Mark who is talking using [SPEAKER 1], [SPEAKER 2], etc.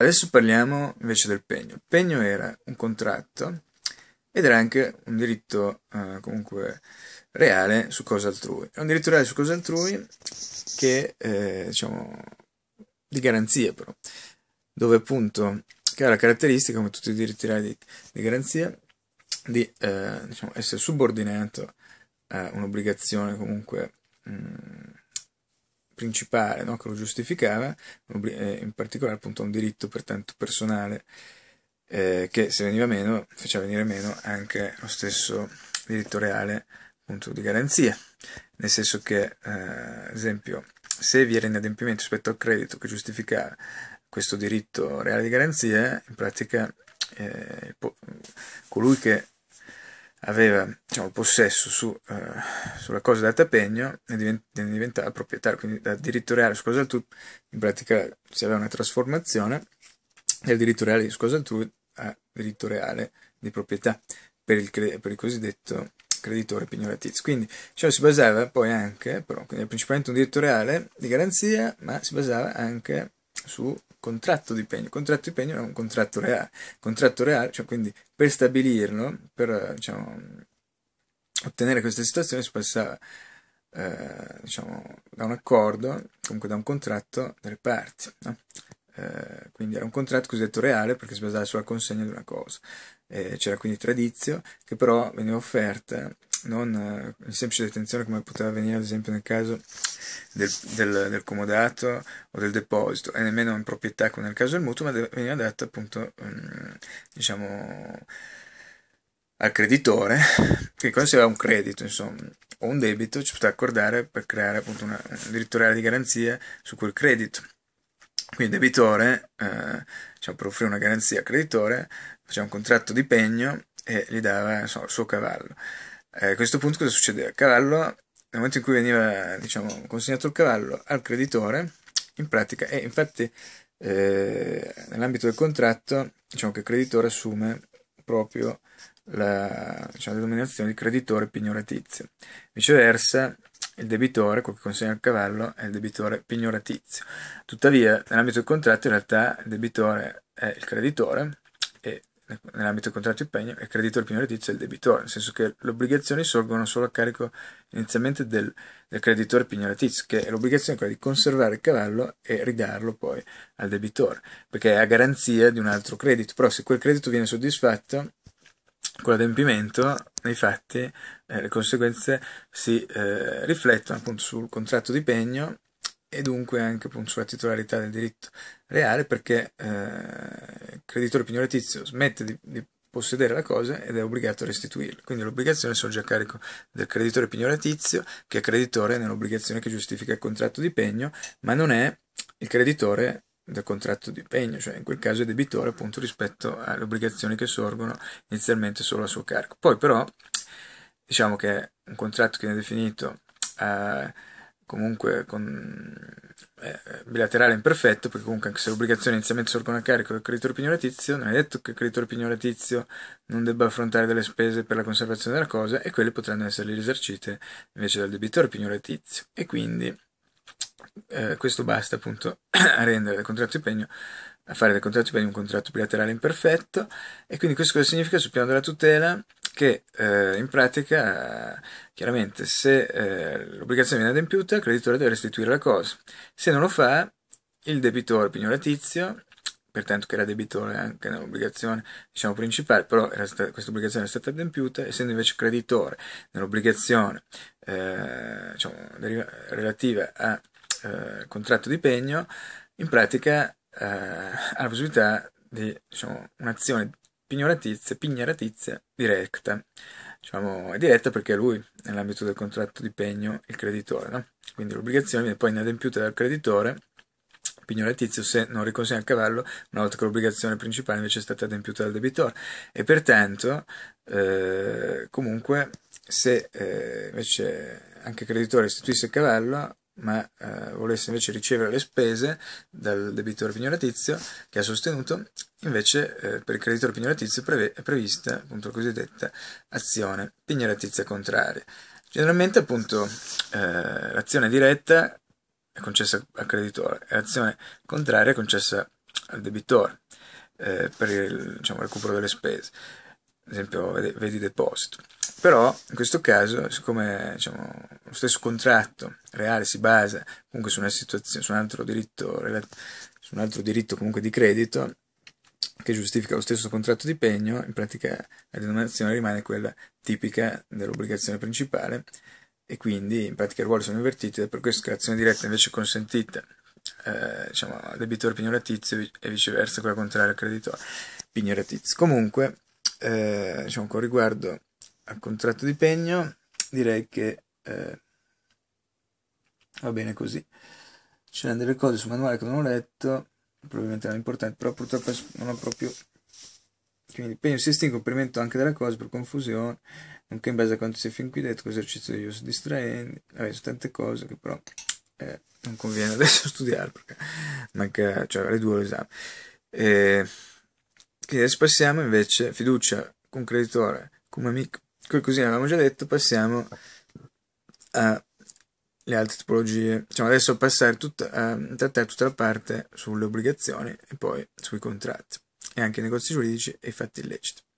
[SPEAKER 1] Adesso parliamo invece del pegno. Il pegno era un contratto ed era anche un diritto eh, comunque reale su cosa altrui. È un diritto reale su cosa altrui che, eh, diciamo, di garanzia però, dove appunto, che ha la caratteristica, come tutti i diritti reali di, di garanzia, di eh, diciamo, essere subordinato a un'obbligazione comunque mh, mm, principale no? che lo giustificava, eh, in particolare appunto un diritto pertanto personale eh, che se veniva meno faceva venire meno anche lo stesso diritto reale appunto di garanzia, nel senso che ad eh, esempio se vi era inadempimento rispetto al credito che giustificava questo diritto reale di garanzia, in pratica eh, colui che aveva diciamo, il possesso su, eh, sulla cosa da Pegno e divent- diventava proprietario, quindi da diritto reale su cosa altrui, in pratica si aveva una trasformazione dal diritto reale di cosa altrui a diritto reale di proprietà per il, cre- per il cosiddetto creditore pignoratizio. Quindi ciò diciamo, si basava poi anche, però, principalmente un diritto reale di garanzia, ma si basava anche su contratto di pegno. Il contratto di pegno è un contratto reale. contratto reale, cioè quindi per stabilirlo, per diciamo, ottenere questa situazione si passava eh, diciamo, da un accordo, comunque da un contratto delle parti. No? Eh, quindi era un contratto cosiddetto reale perché si basava sulla consegna di una cosa. Eh, c'era quindi tradizio che però veniva offerta non in eh, semplice detenzione come poteva avvenire ad esempio nel caso del, del, del, comodato o del deposito e nemmeno in proprietà come nel caso del mutuo ma veniva data appunto um, diciamo al creditore che quando si aveva un credito insomma o un debito ci poteva accordare per creare appunto una, un diritto reale di garanzia su quel credito quindi il debitore eh, diciamo, per offrire una garanzia al creditore faceva un contratto di pegno e gli dava insomma, il suo cavallo eh, a questo punto cosa succedeva? Il cavallo, nel momento in cui veniva diciamo, consegnato il cavallo al creditore, in pratica, e infatti eh, nell'ambito del contratto, diciamo che il creditore assume proprio la, diciamo, la denominazione di creditore pignoratizio. Viceversa, il debitore, quel che consegna il cavallo, è il debitore pignoratizio. Tuttavia, nell'ambito del contratto, in realtà il debitore è il creditore, nell'ambito del contratto di impegno è creditore minoritizio del debitore, nel senso che le obbligazioni sorgono solo a carico inizialmente del, del creditore pignoratizio, che è l'obbligazione quella di conservare il cavallo e ridarlo poi al debitore, perché è a garanzia di un altro credito, però se quel credito viene soddisfatto con l'adempimento, nei fatti, eh, le conseguenze si eh, riflettono appunto sul contratto di pegno e dunque anche sulla titolarità del diritto reale perché eh, il creditore pignoratizio smette di, di, possedere la cosa ed è obbligato a restituirla. Quindi l'obbligazione sorge a carico del creditore pignoratizio che è creditore nell'obbligazione che giustifica il contratto di pegno, ma non è il creditore del contratto di pegno, cioè in quel caso è debitore appunto rispetto alle obbligazioni che sorgono inizialmente solo a suo carico. Poi però diciamo che un contratto che viene definito eh, comunque con, eh, bilaterale imperfetto, perché comunque anche se le obbligazioni inizialmente sorgono a carico del creditore pignoratizio, non è detto che il creditore pignoratizio non debba affrontare delle spese per la conservazione della cosa e quelle potranno essere risarcite invece dal debitore pignoratizio. E quindi eh, questo basta appunto a rendere il contratto impegno a fare del contratto impegno un contratto bilaterale imperfetto e quindi questo cosa significa sul piano della tutela? che eh, in pratica chiaramente se eh, l'obbligazione viene adempiuta il creditore deve restituire la cosa se non lo fa il debitore pignoratizio pertanto che era debitore anche nell'obbligazione diciamo principale, però stata, questa obbligazione è stata adempiuta, essendo invece creditore nell'obbligazione eh, diciamo, relativa al eh, contratto di pegno, in pratica eh, ha la possibilità di diciamo, un'azione pignoratizia, pignoratizia diretta. Diciamo, è diretta perché lui, nell'ambito del contratto di pegno, il creditore, no? Quindi l'obbligazione viene poi inadempiuta dal creditore pignoratizio se non riconsegna il cavallo una volta che l'obbligazione principale invece è stata adempiuta dal debitore e pertanto eh, comunque se eh, invece anche il creditore istituisse il cavallo ma eh, volesse invece ricevere le spese dal debitore pignoratizio che ha sostenuto, Invece eh, per il creditore pignoratizio preve- è prevista appunto, la cosiddetta azione pignoratizia contraria. Generalmente appunto eh, l'azione diretta è concessa al creditore e l'azione contraria è concessa al debitore eh, per il diciamo, recupero delle spese, ad esempio vedi deposito. Però in questo caso, siccome diciamo, lo stesso contratto reale si basa comunque su, su un altro diritto, su un altro diritto comunque di credito, che giustifica lo stesso contratto di pegno, in pratica la denominazione rimane quella tipica dell'obbligazione principale e quindi in pratica i ruoli sono invertiti ed è per questo che l'azione diretta invece consentita eh, diciamo, al debitore pignoratizio e viceversa quella contraria al creditore pignoratizio. Comunque, eh, diciamo, con riguardo al contratto di pegno, direi che eh, va bene così. C'erano delle cose sul manuale che non ho letto probabilmente non è importante, però purtroppo non ho proprio... Quindi impegno si estingue comprimento anche della cosa per confusione, anche in base a quanto si è fin qui detto, esercizio di uso distraente, vabbè, sono tante cose che però eh, non conviene adesso studiare perché manca, cioè alle due l'esame. Eh, quindi adesso passiamo invece fiducia con creditore, come amico, così l'avevamo già detto, passiamo a le altre tipologie. Diciamo adesso passare tut, eh, trattare tutta la parte sulle obbligazioni e poi sui contratti e anche i negozi giuridici e i fatti illeciti.